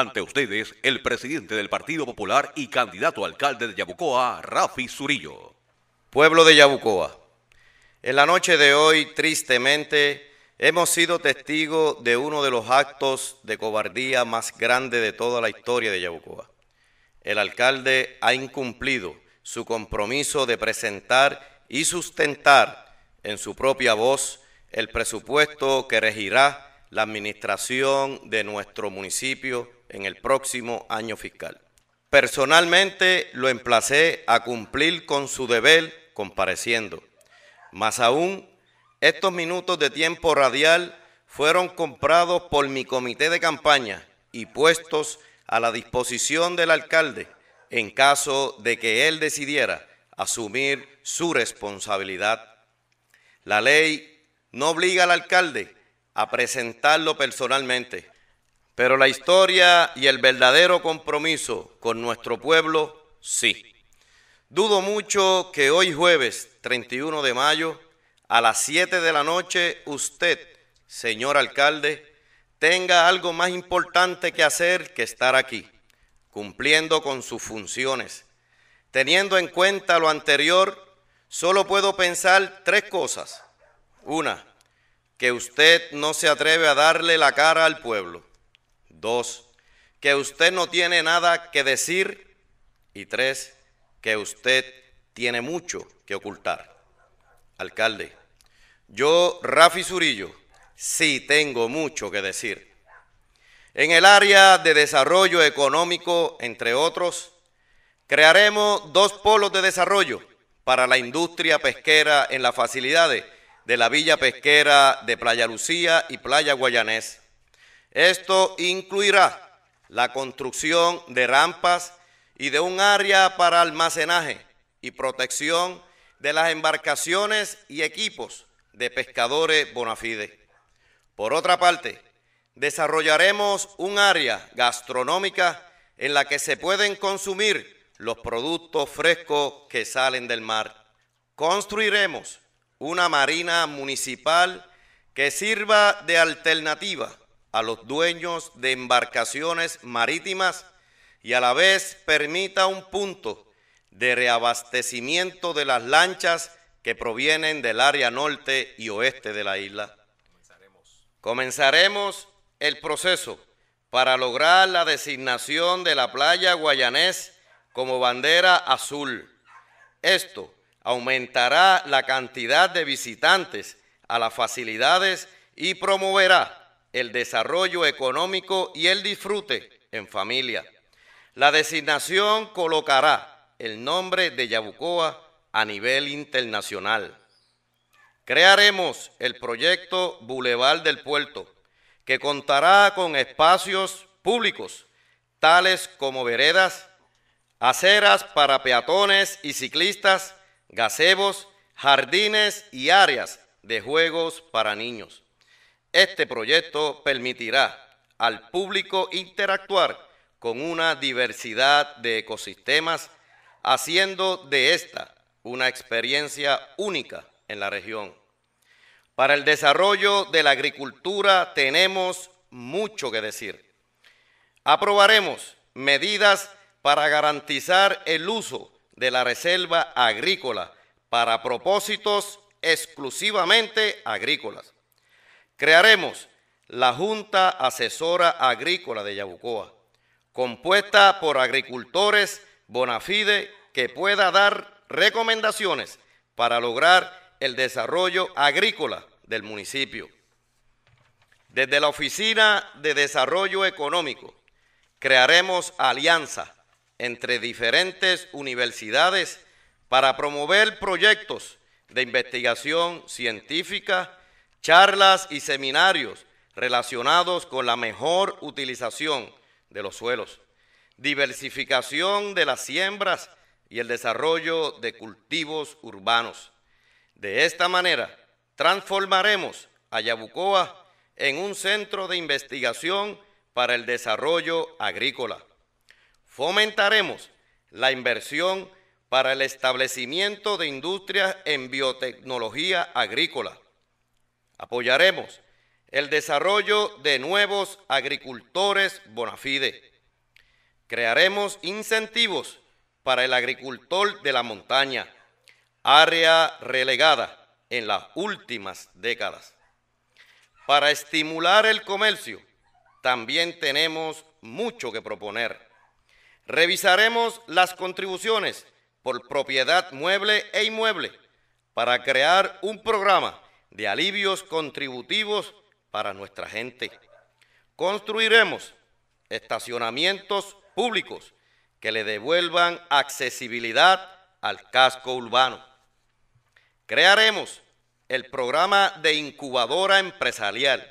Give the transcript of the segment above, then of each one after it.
Ante ustedes, el presidente del Partido Popular y candidato alcalde de Yabucoa, Rafi Zurillo. Pueblo de Yabucoa, en la noche de hoy, tristemente, hemos sido testigos de uno de los actos de cobardía más grande de toda la historia de Yabucoa. El alcalde ha incumplido su compromiso de presentar y sustentar en su propia voz el presupuesto que regirá la administración de nuestro municipio en el próximo año fiscal. Personalmente lo emplacé a cumplir con su deber compareciendo. Más aún, estos minutos de tiempo radial fueron comprados por mi comité de campaña y puestos a la disposición del alcalde en caso de que él decidiera asumir su responsabilidad. La ley no obliga al alcalde a presentarlo personalmente. Pero la historia y el verdadero compromiso con nuestro pueblo, sí. Dudo mucho que hoy jueves 31 de mayo, a las 7 de la noche, usted, señor alcalde, tenga algo más importante que hacer que estar aquí, cumpliendo con sus funciones. Teniendo en cuenta lo anterior, solo puedo pensar tres cosas. Una, que usted no se atreve a darle la cara al pueblo. Dos, que usted no tiene nada que decir. Y tres, que usted tiene mucho que ocultar. Alcalde, yo, Rafi Zurillo, sí tengo mucho que decir. En el área de desarrollo económico, entre otros, crearemos dos polos de desarrollo para la industria pesquera en las facilidades de la Villa Pesquera de Playa Lucía y Playa Guayanés. Esto incluirá la construcción de rampas y de un área para almacenaje y protección de las embarcaciones y equipos de pescadores bonafide. Por otra parte, desarrollaremos un área gastronómica en la que se pueden consumir los productos frescos que salen del mar. Construiremos una marina municipal que sirva de alternativa a los dueños de embarcaciones marítimas y a la vez permita un punto de reabastecimiento de las lanchas que provienen del área norte y oeste de la isla. Comenzaremos, el proceso para lograr la designación de la playa Guayanés como bandera azul. Esto aumentará la cantidad de visitantes a las facilidades y promoverá el desarrollo económico y el disfrute en familia. La designación colocará el nombre de Yabucoa a nivel internacional. Crearemos el proyecto Boulevard del Puerto, que contará con espacios públicos, tales como veredas, aceras para peatones y ciclistas, Gasebos, jardines y áreas de juegos para niños. Este proyecto permitirá al público interactuar con una diversidad de ecosistemas, haciendo de esta una experiencia única en la región. Para el desarrollo de la agricultura tenemos mucho que decir. Aprobaremos medidas para garantizar el uso de la Reserva Agrícola para propósitos exclusivamente agrícolas. Crearemos la Junta Asesora Agrícola de Yabucoa, compuesta por agricultores bonafide que pueda dar recomendaciones para lograr el desarrollo agrícola del municipio. Desde la Oficina de Desarrollo Económico crearemos alianzas entre diferentes universidades para promover proyectos de investigación científica, charlas y seminarios relacionados con la mejor utilización de los suelos, diversificación de las siembras y el desarrollo de cultivos urbanos. De esta manera, transformaremos a Yabucoa en un centro de investigación para el desarrollo agrícola Fomentaremos la inversión para el establecimiento de industrias en biotecnología agrícola. Apoyaremos el desarrollo de nuevos agricultores bonafide. Crearemos incentivos para el agricultor de la montaña, área relegada en las últimas décadas. Para estimular el comercio, también tenemos mucho que proponer. Revisaremos las contribuciones por propiedad mueble e inmueble para crear un programa de alivios contributivos para nuestra gente. Construiremos estacionamientos públicos que le devuelvan accesibilidad al casco urbano. Crearemos el programa de incubadora empresarial.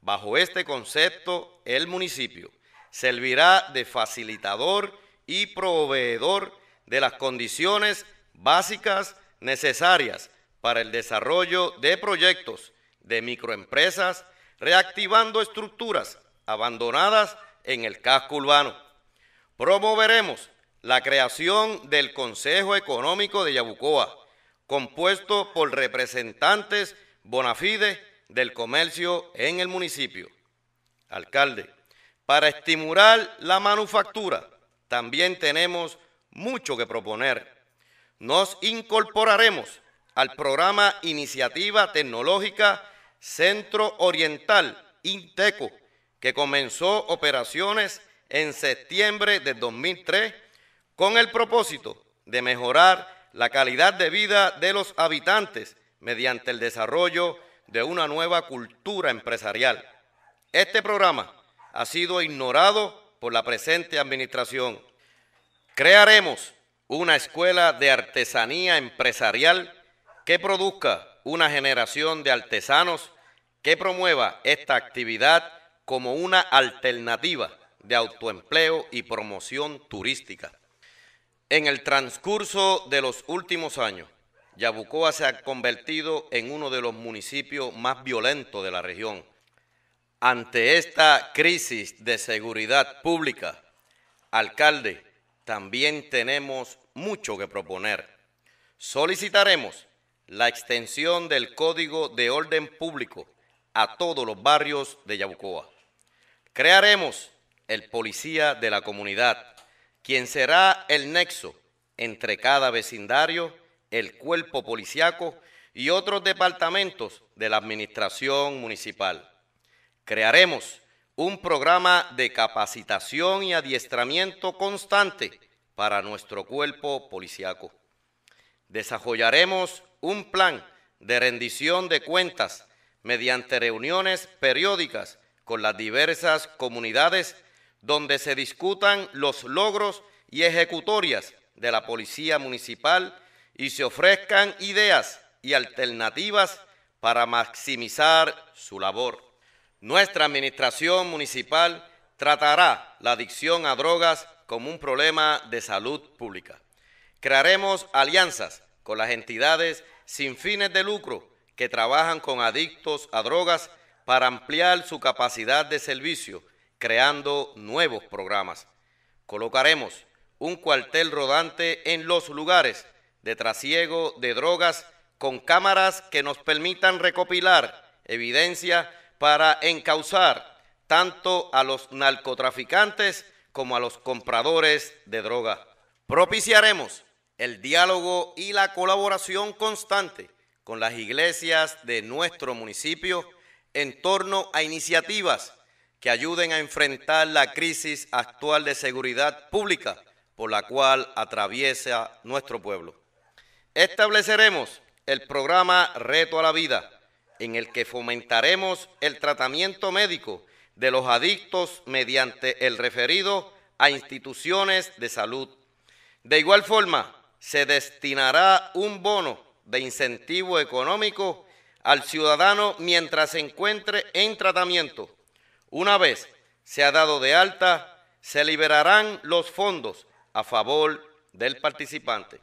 Bajo este concepto, el municipio servirá de facilitador y proveedor de las condiciones básicas necesarias para el desarrollo de proyectos de microempresas, reactivando estructuras abandonadas en el casco urbano. Promoveremos la creación del Consejo Económico de Yabucoa, compuesto por representantes Bonafide del comercio en el municipio. Alcalde, para estimular la manufactura, también tenemos mucho que proponer. Nos incorporaremos al programa Iniciativa Tecnológica Centro Oriental, INTECO, que comenzó operaciones en septiembre de 2003 con el propósito de mejorar la calidad de vida de los habitantes mediante el desarrollo de una nueva cultura empresarial. Este programa ha sido ignorado por la presente administración. Crearemos una escuela de artesanía empresarial que produzca una generación de artesanos que promueva esta actividad como una alternativa de autoempleo y promoción turística. En el transcurso de los últimos años, Yabucoa se ha convertido en uno de los municipios más violentos de la región, ante esta crisis de seguridad pública, alcalde, también tenemos mucho que proponer. Solicitaremos la extensión del Código de Orden Público a todos los barrios de Yabucoa. Crearemos el policía de la comunidad, quien será el nexo entre cada vecindario, el cuerpo policiaco y otros departamentos de la administración municipal. Crearemos un programa de capacitación y adiestramiento constante para nuestro cuerpo policiaco. Desarrollaremos un plan de rendición de cuentas mediante reuniones periódicas con las diversas comunidades donde se discutan los logros y ejecutorias de la Policía Municipal y se ofrezcan ideas y alternativas para maximizar su labor. Nuestra administración municipal tratará la adicción a drogas como un problema de salud pública. Crearemos alianzas con las entidades sin fines de lucro que trabajan con adictos a drogas para ampliar su capacidad de servicio, creando nuevos programas. Colocaremos un cuartel rodante en los lugares de trasiego de drogas con cámaras que nos permitan recopilar evidencia para encauzar tanto a los narcotraficantes como a los compradores de droga. Propiciaremos el diálogo y la colaboración constante con las iglesias de nuestro municipio en torno a iniciativas que ayuden a enfrentar la crisis actual de seguridad pública por la cual atraviesa nuestro pueblo. Estableceremos el programa Reto a la Vida en el que fomentaremos el tratamiento médico de los adictos mediante el referido a instituciones de salud. De igual forma, se destinará un bono de incentivo económico al ciudadano mientras se encuentre en tratamiento. Una vez se ha dado de alta, se liberarán los fondos a favor del participante.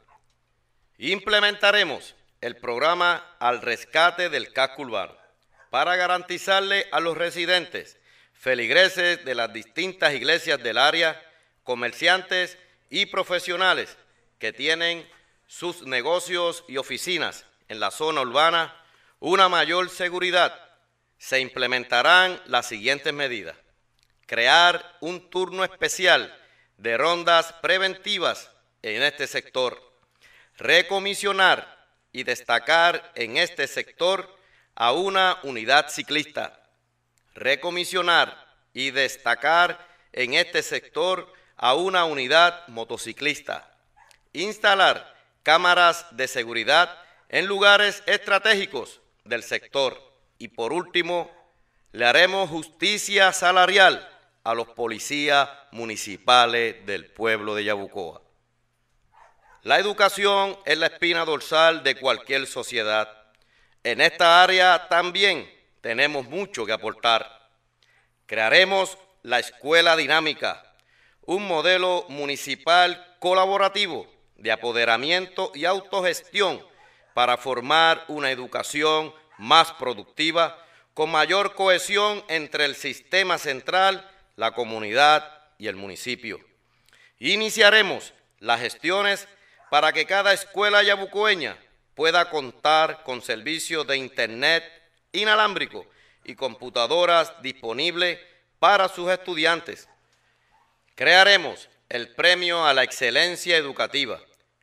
Implementaremos el programa Al Rescate del Casco Urbano para garantizarle a los residentes, feligreses de las distintas iglesias del área, comerciantes y profesionales que tienen sus negocios y oficinas en la zona urbana una mayor seguridad, se implementarán las siguientes medidas. Crear un turno especial de rondas preventivas en este sector. Recomisionar y destacar en este sector a una unidad ciclista, recomisionar y destacar en este sector a una unidad motociclista, instalar cámaras de seguridad en lugares estratégicos del sector y por último, le haremos justicia salarial a los policías municipales del pueblo de Yabucoa. La educación es la espina dorsal de cualquier sociedad. En esta área también tenemos mucho que aportar. Crearemos la escuela dinámica, un modelo municipal colaborativo de apoderamiento y autogestión para formar una educación más productiva, con mayor cohesión entre el sistema central, la comunidad y el municipio. Iniciaremos las gestiones para que cada escuela yabucoeña pueda contar con servicios de Internet inalámbrico y computadoras disponibles para sus estudiantes. Crearemos el Premio a la Excelencia Educativa,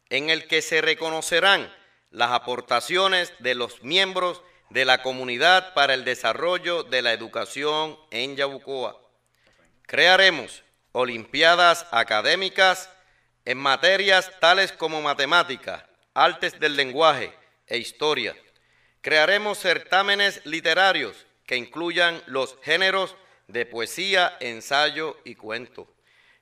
en el que se reconocerán las aportaciones de los miembros de la comunidad para el desarrollo de la educación en Yabucoa. Crearemos Olimpiadas Académicas en materias tales como matemáticas, artes del lenguaje e historia. Crearemos certámenes literarios que incluyan los géneros de poesía, ensayo y cuento.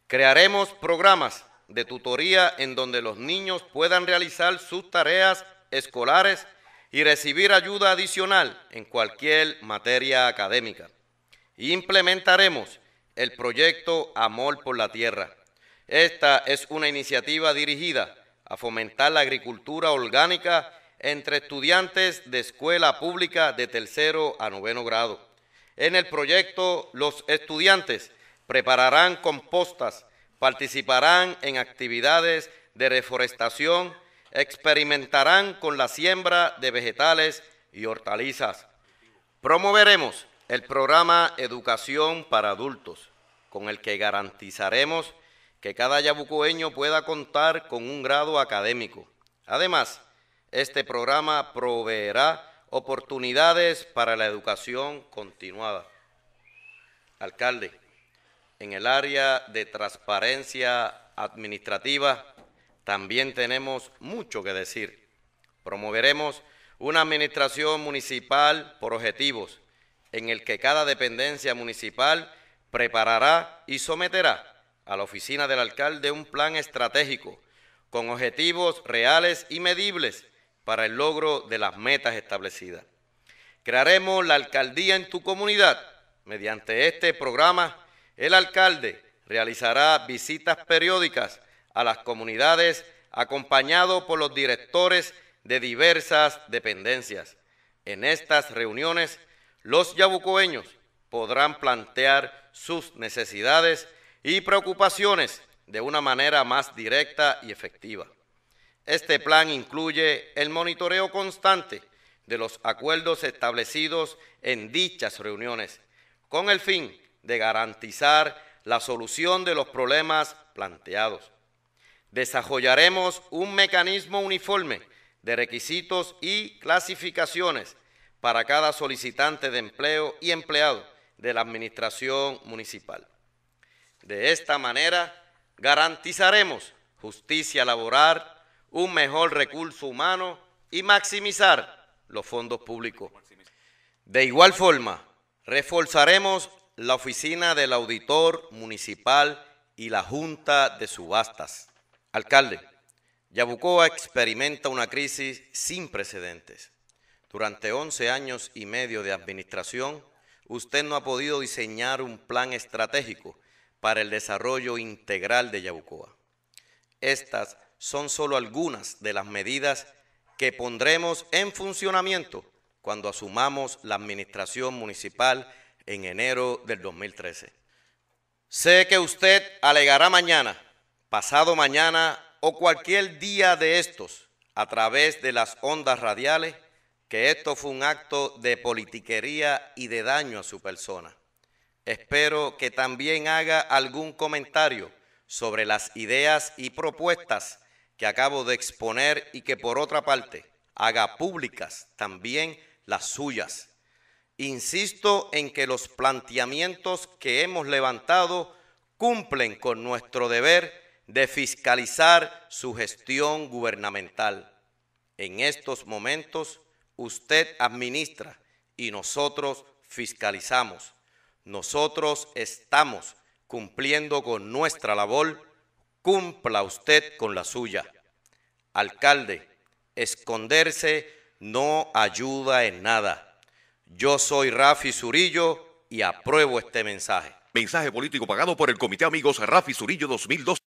Crearemos programas de tutoría en donde los niños puedan realizar sus tareas escolares y recibir ayuda adicional en cualquier materia académica. Implementaremos el proyecto Amor por la Tierra esta es una iniciativa dirigida a fomentar la agricultura orgánica entre estudiantes de escuela pública de tercero a noveno grado. En el proyecto, los estudiantes prepararán compostas, participarán en actividades de reforestación, experimentarán con la siembra de vegetales y hortalizas. Promoveremos el programa Educación para Adultos, con el que garantizaremos que cada yabucoeño pueda contar con un grado académico. Además, este programa proveerá oportunidades para la educación continuada. Alcalde, en el área de transparencia administrativa también tenemos mucho que decir. Promoveremos una administración municipal por objetivos, en el que cada dependencia municipal preparará y someterá a la oficina del alcalde un plan estratégico con objetivos reales y medibles para el logro de las metas establecidas. Crearemos la alcaldía en tu comunidad. Mediante este programa, el alcalde realizará visitas periódicas a las comunidades acompañado por los directores de diversas dependencias. En estas reuniones, los yabucoeños podrán plantear sus necesidades y preocupaciones de una manera más directa y efectiva. Este plan incluye el monitoreo constante de los acuerdos establecidos en dichas reuniones, con el fin de garantizar la solución de los problemas planteados. Desarrollaremos un mecanismo uniforme de requisitos y clasificaciones para cada solicitante de empleo y empleado de la Administración Municipal. De esta manera garantizaremos justicia laboral, un mejor recurso humano y maximizar los fondos públicos. De igual forma, reforzaremos la oficina del auditor municipal y la Junta de Subastas. Alcalde, Yabucoa experimenta una crisis sin precedentes. Durante 11 años y medio de administración, usted no ha podido diseñar un plan estratégico para el desarrollo integral de Yabucoa. Estas son solo algunas de las medidas que pondremos en funcionamiento cuando asumamos la administración municipal en enero del 2013. Sé que usted alegará mañana, pasado mañana o cualquier día de estos a través de las ondas radiales que esto fue un acto de politiquería y de daño a su persona. Espero que también haga algún comentario sobre las ideas y propuestas que acabo de exponer y que por otra parte haga públicas también las suyas. Insisto en que los planteamientos que hemos levantado cumplen con nuestro deber de fiscalizar su gestión gubernamental. En estos momentos usted administra y nosotros fiscalizamos nosotros estamos cumpliendo con nuestra labor, cumpla usted con la suya. Alcalde, esconderse no ayuda en nada. Yo soy Rafi Zurillo y apruebo este mensaje. Mensaje político pagado por el Comité Amigos Rafi Zurillo 2012